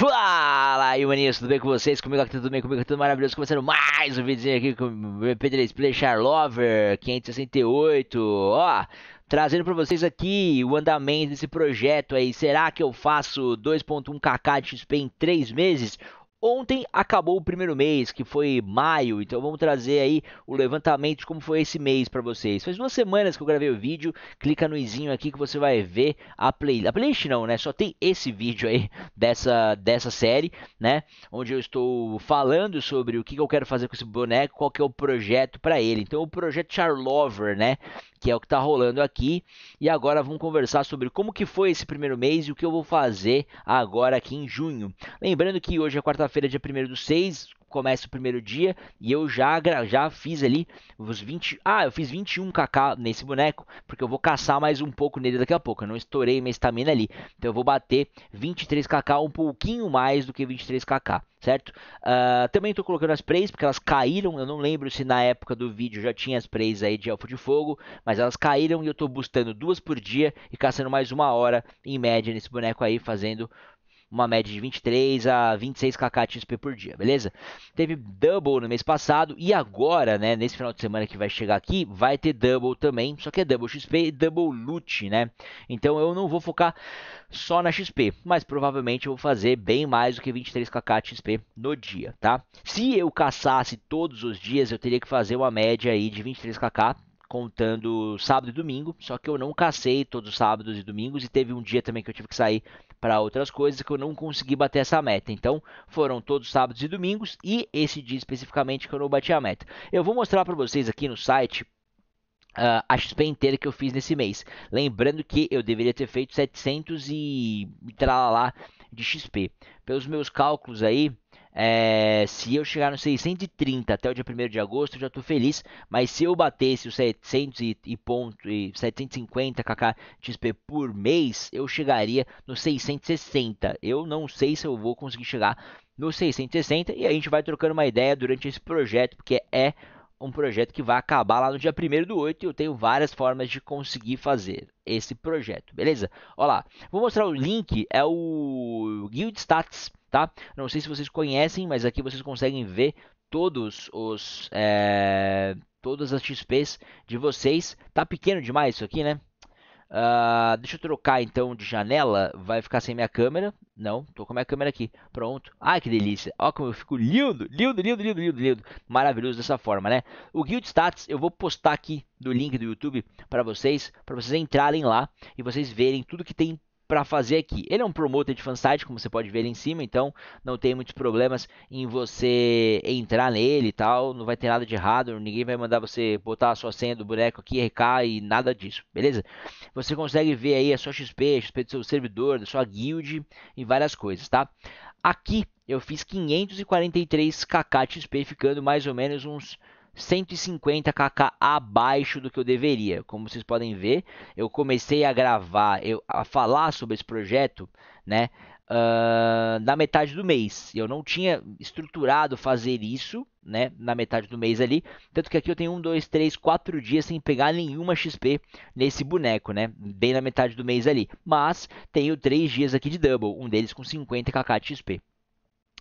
Fala, maninhos, tudo bem com vocês? Comigo aqui tudo bem? Comigo tudo maravilhoso? Começando mais um vídeo aqui com o MP3 Play Charlover 568, ó... Trazendo para vocês aqui o andamento desse projeto aí. Será que eu faço 2.1kk de XP em 3 meses? Ontem acabou o primeiro mês, que foi maio, então vamos trazer aí o levantamento de como foi esse mês para vocês. Faz duas semanas que eu gravei o vídeo, clica no izinho aqui que você vai ver a playlist. A playlist não, né? Só tem esse vídeo aí dessa, dessa série, né? Onde eu estou falando sobre o que eu quero fazer com esse boneco, qual que é o projeto para ele. Então o projeto Charlover, né? que é o que está rolando aqui. E agora vamos conversar sobre como que foi esse primeiro mês e o que eu vou fazer agora aqui em junho. Lembrando que hoje é quarta-feira, dia 1 do 6, começa o primeiro dia e eu já já fiz ali os 20, ah, eu fiz 21kk nesse boneco, porque eu vou caçar mais um pouco nele daqui a pouco. Eu não estourei minha estamina ali. Então eu vou bater 23kk, um pouquinho mais do que 23kk, certo? Uh, também estou colocando as preys, porque elas caíram. Eu não lembro se na época do vídeo já tinha as preys aí de Elfo de Fogo, mas elas caíram e eu estou bustando duas por dia e caçando mais uma hora em média nesse boneco aí, fazendo uma média de 23 a 26 kk XP por dia, beleza? Teve double no mês passado e agora, né, nesse final de semana que vai chegar aqui, vai ter double também, só que é double XP e double loot, né? Então eu não vou focar só na XP, mas provavelmente eu vou fazer bem mais do que 23 kk XP no dia, tá? Se eu caçasse todos os dias, eu teria que fazer uma média aí de 23 kk contando sábado e domingo, só que eu não cacei todos os sábados e domingos e teve um dia também que eu tive que sair para outras coisas que eu não consegui bater essa meta. Então, foram todos sábados e domingos e esse dia especificamente que eu não bati a meta. Eu vou mostrar para vocês aqui no site Uh, a XP inteira que eu fiz nesse mês. Lembrando que eu deveria ter feito 700 e tralalá de XP. Pelos meus cálculos aí, é, se eu chegar no 630 até o dia 1 de agosto, eu já estou feliz. Mas se eu batesse os 700 e, e ponto e 750 kk XP por mês, eu chegaria no 660. Eu não sei se eu vou conseguir chegar no 660 e a gente vai trocando uma ideia durante esse projeto, porque é um projeto que vai acabar lá no dia 1 do 8 e eu tenho várias formas de conseguir fazer esse projeto, beleza? Olha lá, vou mostrar o link, é o Guild Stats tá? Não sei se vocês conhecem, mas aqui vocês conseguem ver todos os é, todas as XP's de vocês. Tá pequeno demais isso aqui, né? Uh, deixa eu trocar então de janela. Vai ficar sem minha câmera? Não, tô com a minha câmera aqui. Pronto. Ai, que delícia. Ó como eu fico lindo, lindo, lindo, lindo, lindo, lindo. Maravilhoso dessa forma, né? O Guild Stats eu vou postar aqui do link do YouTube para vocês, para vocês entrarem lá e vocês verem tudo que tem para fazer aqui. Ele é um promoter de fansite, como você pode ver ali em cima, então não tem muitos problemas em você entrar nele e tal, não vai ter nada de errado, ninguém vai mandar você botar a sua senha do boneco aqui, RK e nada disso, beleza? Você consegue ver aí a sua XP, a XP do seu servidor, da sua guild e várias coisas, tá? Aqui eu fiz 543 kk XP, ficando mais ou menos uns 150 kk abaixo do que eu deveria. Como vocês podem ver, eu comecei a gravar, eu, a falar sobre esse projeto, né? Uh, na metade do mês. Eu não tinha estruturado fazer isso, né? Na metade do mês ali. Tanto que aqui eu tenho um, dois, três, quatro dias sem pegar nenhuma XP nesse boneco, né? Bem na metade do mês ali. Mas tenho três dias aqui de double, um deles com 50kk de XP.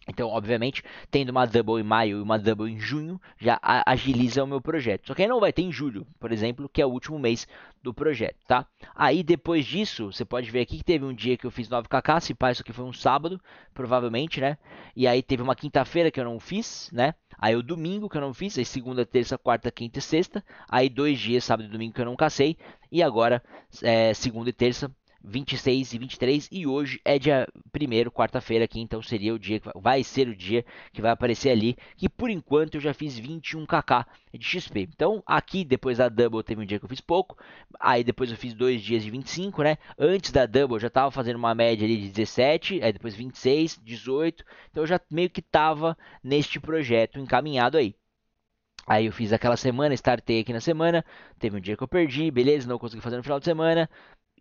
Então, obviamente, tendo uma double em maio e uma double em junho, já agiliza o meu projeto. Só que aí não vai ter em julho, por exemplo, que é o último mês do projeto, tá? Aí depois disso, você pode ver aqui que teve um dia que eu fiz 9kk, se pá, isso aqui foi um sábado, provavelmente, né? E aí teve uma quinta-feira que eu não fiz, né? Aí o domingo que eu não fiz, aí segunda, terça, quarta, quinta e sexta. Aí dois dias, sábado e domingo que eu não cacei. E agora, é, segunda e terça, 26 e 23 e hoje é dia 1 quarta-feira aqui, então seria o dia que vai ser o dia que vai aparecer ali, que por enquanto eu já fiz 21kk de XP. Então aqui depois da double teve um dia que eu fiz pouco, aí depois eu fiz dois dias de 25, né? Antes da double eu já tava fazendo uma média ali de 17, aí depois 26, 18. Então eu já meio que tava neste projeto encaminhado aí. Aí eu fiz aquela semana, startei aqui na semana, teve um dia que eu perdi, beleza, não consegui fazer no final de semana,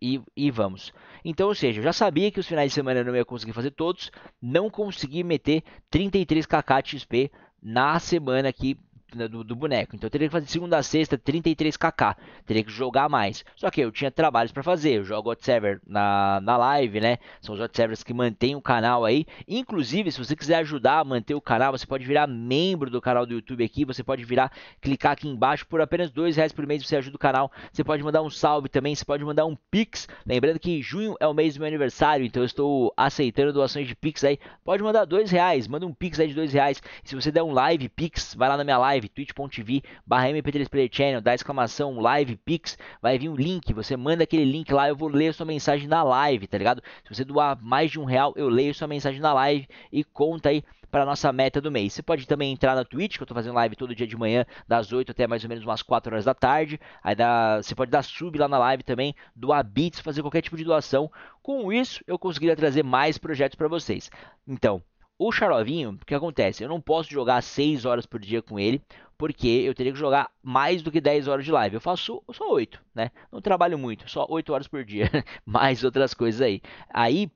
e, e, vamos. Então, ou seja, eu já sabia que os finais de semana eu não ia conseguir fazer todos, não consegui meter 33kk XP na semana que né, do, do, boneco. Então eu teria que fazer segunda a sexta 33kk. Teria que jogar mais. Só que eu tinha trabalhos para fazer. Eu jogo hot server na, na live, né? São os hot servers que mantêm o canal aí. Inclusive, se você quiser ajudar a manter o canal, você pode virar membro do canal do YouTube aqui. Você pode virar, clicar aqui embaixo. Por apenas dois reais por mês você ajuda o canal. Você pode mandar um salve também. Você pode mandar um pix. Lembrando que junho é o mês do meu aniversário. Então eu estou aceitando doações de pix aí. Pode mandar dois reais. Manda um pix aí de dois reais. E se você der um live pix, vai lá na minha live live, twitch.tv barra mp 3 playchannel dá exclamação live pix, vai vir um link, você manda aquele link lá, eu vou ler sua mensagem na live, tá ligado? Se você doar mais de um real, eu leio sua mensagem na live e conta aí para nossa meta do mês. Você pode também entrar na Twitch, que eu estou fazendo live todo dia de manhã, das 8 até mais ou menos umas 4 horas da tarde. Aí dá, você pode dar sub lá na live também, doar bits, fazer qualquer tipo de doação. Com isso, eu conseguiria trazer mais projetos para vocês. Então, o Charovinho, o que acontece? Eu não posso jogar 6 horas por dia com ele, porque eu teria que jogar mais do que 10 horas de live. Eu faço só 8, né? Não trabalho muito, só 8 horas por dia, mais outras coisas aí. Aí,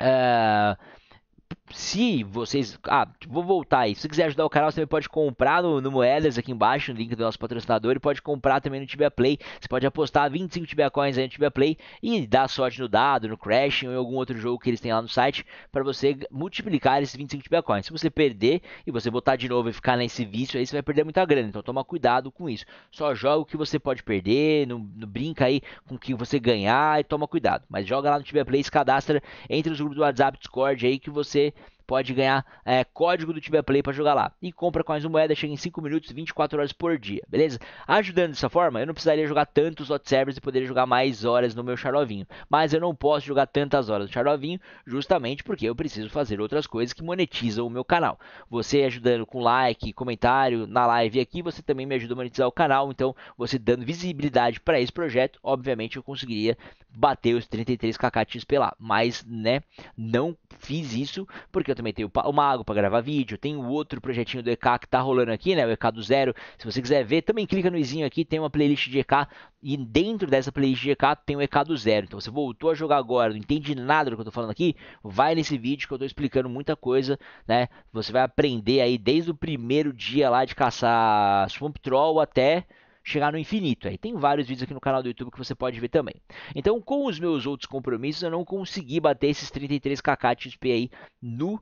uh, se vocês. Ah, tipo, vou voltar aí. Se você quiser ajudar o canal, você também pode comprar no, no Moedas aqui embaixo, no link do nosso patrocinador. E pode comprar também no Tibia Play. Você pode apostar 25 Tibia Coins aí no Tibia Play e dar sorte no dado, no Crash ou em algum outro jogo que eles têm lá no site para você multiplicar esses 25 Tibia Coins. Se você perder e você botar de novo e ficar nesse vício aí, você vai perder muita grana. Então toma cuidado com isso. Só joga o que você pode perder, não, não brinca aí com o que você ganhar e toma cuidado. Mas joga lá no Tibia Play, se cadastra, entre os grupos do WhatsApp, Discord aí que você pode ganhar é, código do Tibia Play para jogar lá. E compra com mais uma moeda, chega em 5 minutos, 24 horas por dia, beleza? Ajudando dessa forma, eu não precisaria jogar tantos hot servers e poderia jogar mais horas no meu charovinho. Mas eu não posso jogar tantas horas no charovinho, justamente porque eu preciso fazer outras coisas que monetizam o meu canal. Você ajudando com like, comentário na live aqui, você também me ajuda a monetizar o canal. Então, você dando visibilidade para esse projeto, obviamente eu conseguiria bater os 33 kk XP lá. Mas, né, não fiz isso porque eu também tem o Mago para gravar vídeo, tem o outro projetinho do EK que tá rolando aqui, né? O EK do Zero. Se você quiser ver, também clica no izinho aqui, tem uma playlist de EK. E dentro dessa playlist de EK tem o EK do Zero. Então você voltou a jogar agora, não entende nada do que eu tô falando aqui, vai nesse vídeo que eu tô explicando muita coisa, né? Você vai aprender aí desde o primeiro dia lá de caçar Swamp Troll até chegar no infinito. Aí tem vários vídeos aqui no canal do YouTube que você pode ver também. Então, com os meus outros compromissos, eu não consegui bater esses 33kk XP aí no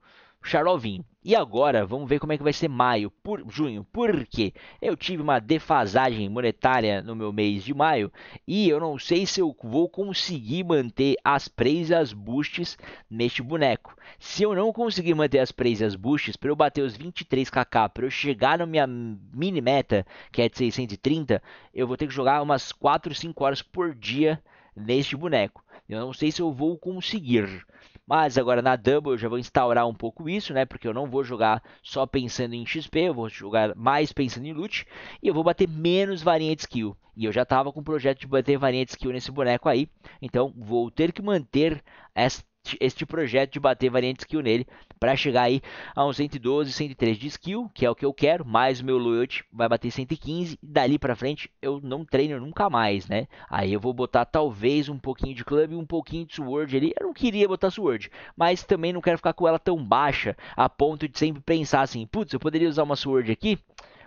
Charovinho. E agora, vamos ver como é que vai ser maio, por junho. Por quê? Eu tive uma defasagem monetária no meu mês de maio e eu não sei se eu vou conseguir manter as presas boosts neste boneco. Se eu não conseguir manter as presas boosts para eu bater os 23kk, para eu chegar na minha mini meta, que é de 630, eu vou ter que jogar umas 4, 5 horas por dia neste boneco. Eu não sei se eu vou conseguir. Mas agora na Double eu já vou instaurar um pouco isso, né? Porque eu não vou jogar só pensando em XP, eu vou jogar mais pensando em loot. E eu vou bater menos variante skill. E eu já estava com o projeto de bater variante skill nesse boneco aí. Então vou ter que manter esta este tipo projeto de bater variante skill nele para chegar aí a uns 112, 103 de skill, que é o que eu quero, mais o meu loyalty vai bater 115 e dali para frente eu não treino nunca mais, né? Aí eu vou botar talvez um pouquinho de club e um pouquinho de sword ali. Eu não queria botar sword, mas também não quero ficar com ela tão baixa a ponto de sempre pensar assim, putz, eu poderia usar uma sword aqui,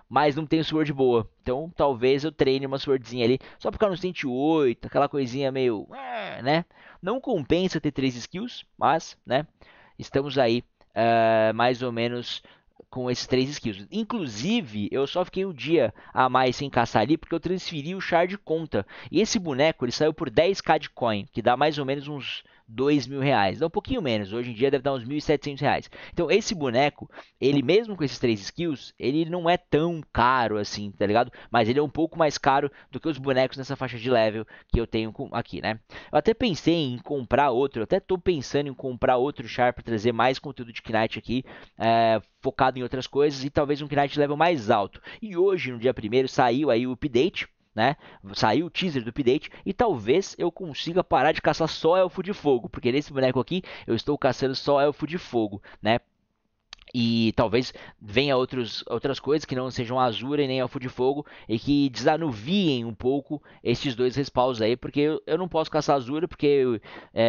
mas não tenho sword boa. Então talvez eu treine uma swordzinha ali, só ficar no 108, aquela coisinha meio, é", né? Não compensa ter 3 skills, mas né, estamos aí uh, mais ou menos com esses três skills. Inclusive, eu só fiquei um dia a mais sem caçar ali porque eu transferi o char de conta. E esse boneco, ele saiu por 10k de coin, que dá mais ou menos uns dois mil reais. Dá é um pouquinho menos, hoje em dia deve dar uns 1.700 reais. Então esse boneco, ele mesmo com esses três skills, ele não é tão caro assim, tá ligado? Mas ele é um pouco mais caro do que os bonecos nessa faixa de level que eu tenho aqui, né? Eu até pensei em comprar outro, eu até tô pensando em comprar outro char para trazer mais conteúdo de Knight aqui, é, focado em outras coisas e talvez um Knight level mais alto. E hoje, no dia primeiro, saiu aí o update né? Saiu o teaser do update e talvez eu consiga parar de caçar só elfo de fogo, porque nesse boneco aqui eu estou caçando só elfo de fogo, né? e talvez venha outros, outras coisas que não sejam Azura e nem Elfo de Fogo e que desanuviem um pouco esses dois respawns aí, porque eu, eu não posso caçar Azura, porque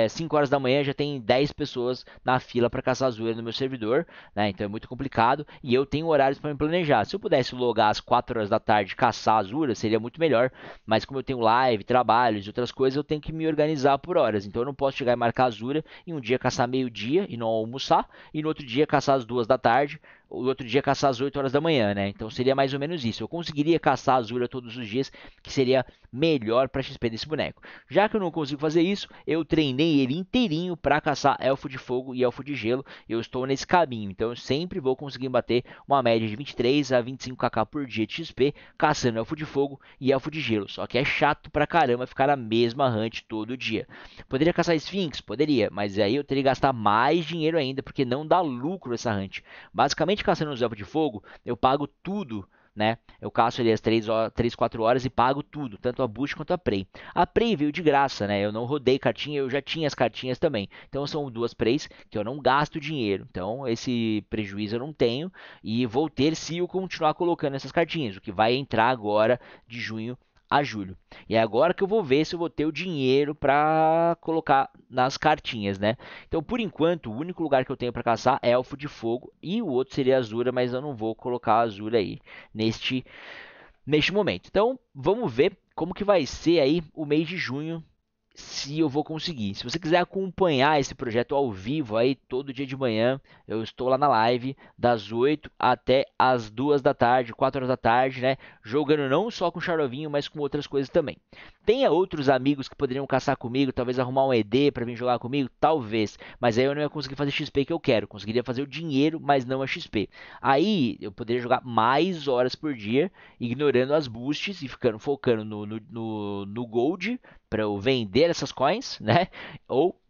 5 é, horas da manhã já tem 10 pessoas na fila para caçar Azura no meu servidor, né? Então é muito complicado e eu tenho horários para me planejar. Se eu pudesse logar às 4 horas da tarde caçar Azura, seria muito melhor, mas como eu tenho live, trabalhos e outras coisas, eu tenho que me organizar por horas. Então eu não posso chegar e marcar Azura e um dia caçar meio-dia e não almoçar, e no outro dia caçar as duas da tarde o outro dia caçar às 8 horas da manhã, né? Então seria mais ou menos isso. Eu conseguiria caçar a Azura todos os dias, que seria melhor para XP desse boneco. Já que eu não consigo fazer isso, eu treinei ele inteirinho para caçar Elfo de Fogo e Elfo de Gelo, e eu estou nesse caminho. Então eu sempre vou conseguir bater uma média de 23 a 25kk por dia de XP, caçando Elfo de Fogo e Elfo de Gelo. Só que é chato pra caramba ficar na mesma hunt todo dia. Poderia caçar Sphinx? Poderia, mas aí eu teria que gastar mais dinheiro ainda, porque não dá lucro essa hunt. Basicamente Geralmente caçando no Elfo de Fogo, eu pago tudo, né? Eu caço ali as 3, 3 4 horas e pago tudo, tanto a Boost quanto a Prey. A Prey veio de graça, né? Eu não rodei cartinha, eu já tinha as cartinhas também. Então são duas Preys que eu não gasto dinheiro. Então esse prejuízo eu não tenho e vou ter se eu continuar colocando essas cartinhas, o que vai entrar agora de junho a julho. E é agora que eu vou ver se eu vou ter o dinheiro para colocar nas cartinhas, né? Então, por enquanto, o único lugar que eu tenho para caçar é Elfo de Fogo e o outro seria Azura, mas eu não vou colocar a Azura aí neste neste momento. Então, vamos ver como que vai ser aí o mês de junho se eu vou conseguir. Se você quiser acompanhar esse projeto ao vivo aí todo dia de manhã, eu estou lá na live das 8 até as 2 da tarde, 4 horas da tarde, né, jogando não só com charovinho, mas com outras coisas também. Tenha outros amigos que poderiam caçar comigo, talvez arrumar um ED para vir jogar comigo, talvez, mas aí eu não ia conseguir fazer XP que eu quero, conseguiria fazer o dinheiro, mas não a XP. Aí eu poderia jogar mais horas por dia, ignorando as boosts e ficando focando no, no, no, no gold, para eu vender essas coins, né? Ou,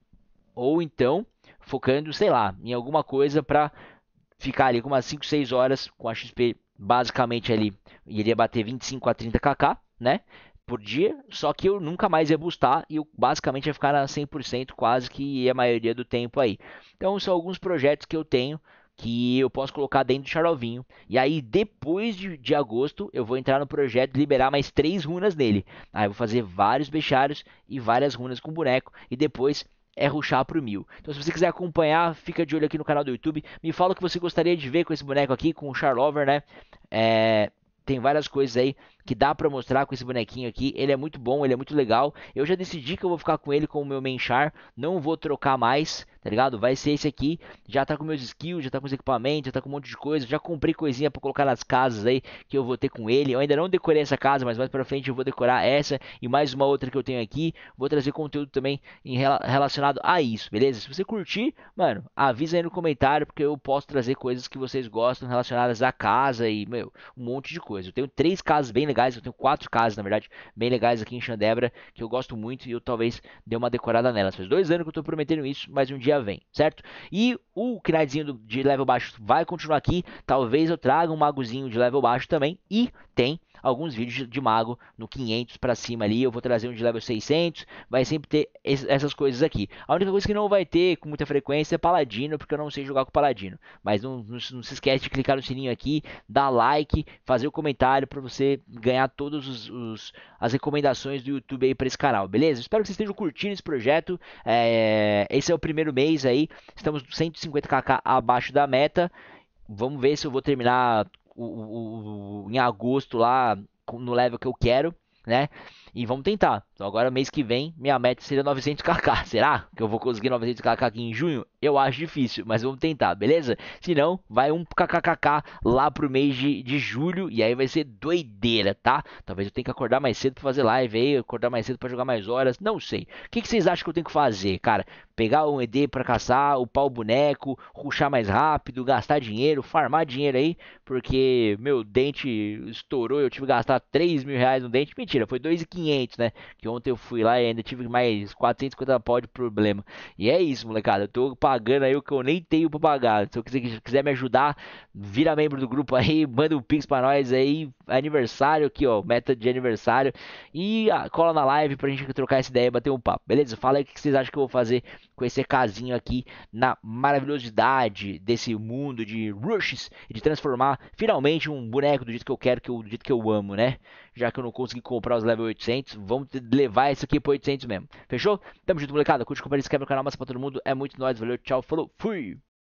ou então focando, sei lá, em alguma coisa para ficar ali com umas 5, 6 horas com a XP basicamente ali iria bater 25 a 30 kk, né? Por dia, só que eu nunca mais ia bustar e eu basicamente ia ficar na 100% quase que a maioria do tempo aí. Então, são alguns projetos que eu tenho que eu posso colocar dentro do charovinho. E aí, depois de, de agosto, eu vou entrar no projeto e liberar mais três runas nele. Aí eu vou fazer vários bechários e várias runas com boneco. E depois é ruxar pro mil. Então, se você quiser acompanhar, fica de olho aqui no canal do YouTube. Me fala o que você gostaria de ver com esse boneco aqui, com o Charlover, né? É, tem várias coisas aí que dá para mostrar com esse bonequinho aqui. Ele é muito bom, ele é muito legal. Eu já decidi que eu vou ficar com ele como meu menchar, não vou trocar mais, tá ligado? Vai ser esse aqui. Já tá com meus skills, já tá com os equipamentos, já tá com um monte de coisa. Já comprei coisinha para colocar nas casas aí que eu vou ter com ele. Eu ainda não decorei essa casa, mas mais para frente eu vou decorar essa e mais uma outra que eu tenho aqui. Vou trazer conteúdo também em, relacionado a isso, beleza? Se você curtir, mano, avisa aí no comentário porque eu posso trazer coisas que vocês gostam relacionadas à casa e, meu, um monte de coisa. Eu tenho três casas bem legais. Eu tenho quatro casas, na verdade, bem legais aqui em Xandebra, que eu gosto muito e eu talvez dê uma decorada nelas. Faz dois anos que eu tô prometendo isso, mas um dia vem, certo? E o Knightzzinho de level baixo vai continuar aqui. Talvez eu traga um magozinho de level baixo também. E tem alguns vídeos de mago no 500 para cima ali, eu vou trazer um de level 600, vai sempre ter essas coisas aqui. A única coisa que não vai ter com muita frequência é paladino, porque eu não sei jogar com paladino. Mas não, não, não se esquece de clicar no sininho aqui, dar like, fazer o um comentário para você ganhar todas os, os, as recomendações do YouTube aí para esse canal, beleza? Espero que vocês estejam curtindo esse projeto. É, esse é o primeiro mês aí, estamos 150kk abaixo da meta. Vamos ver se eu vou terminar o, o, o, em agosto lá no level que eu quero, né? E vamos tentar. Então agora mês que vem minha meta seria 900kk. Será que eu vou conseguir 900kk aqui em junho? Eu acho difícil, mas vamos tentar, beleza? Se não, vai um kkkk lá pro mês de, de julho e aí vai ser doideira, tá? Talvez eu tenha que acordar mais cedo pra fazer live aí, acordar mais cedo pra jogar mais horas, não sei. O que, que vocês acham que eu tenho que fazer, cara? Pegar um ED pra caçar, upar o boneco, ruxar mais rápido, gastar dinheiro, farmar dinheiro aí, porque meu dente estourou, eu tive que gastar 3 mil reais no dente. Mentira, foi 2,500 500, né? Que ontem eu fui lá e ainda tive mais 450 pau de problema. E é isso, molecada. Eu tô pagando aí o que eu nem tenho pra pagar. Se você quiser me ajudar, vira membro do grupo aí, manda um pix pra nós aí. Aniversário aqui, ó. Meta de aniversário. E ah, cola na live pra gente trocar essa ideia e bater um papo, beleza? Fala aí o que vocês acham que eu vou fazer com esse casinho aqui na maravilhosidade desse mundo de rushes e de transformar finalmente um boneco do jeito que eu quero, que eu, do jeito que eu amo, né? já que eu não consegui comprar os level 800, vamos levar isso aqui pro 800 mesmo. Fechou? Tamo junto, molecada. Curte, compartilha, inscreve no canal, mas pra todo mundo. É muito nóis, valeu, tchau, falou, fui!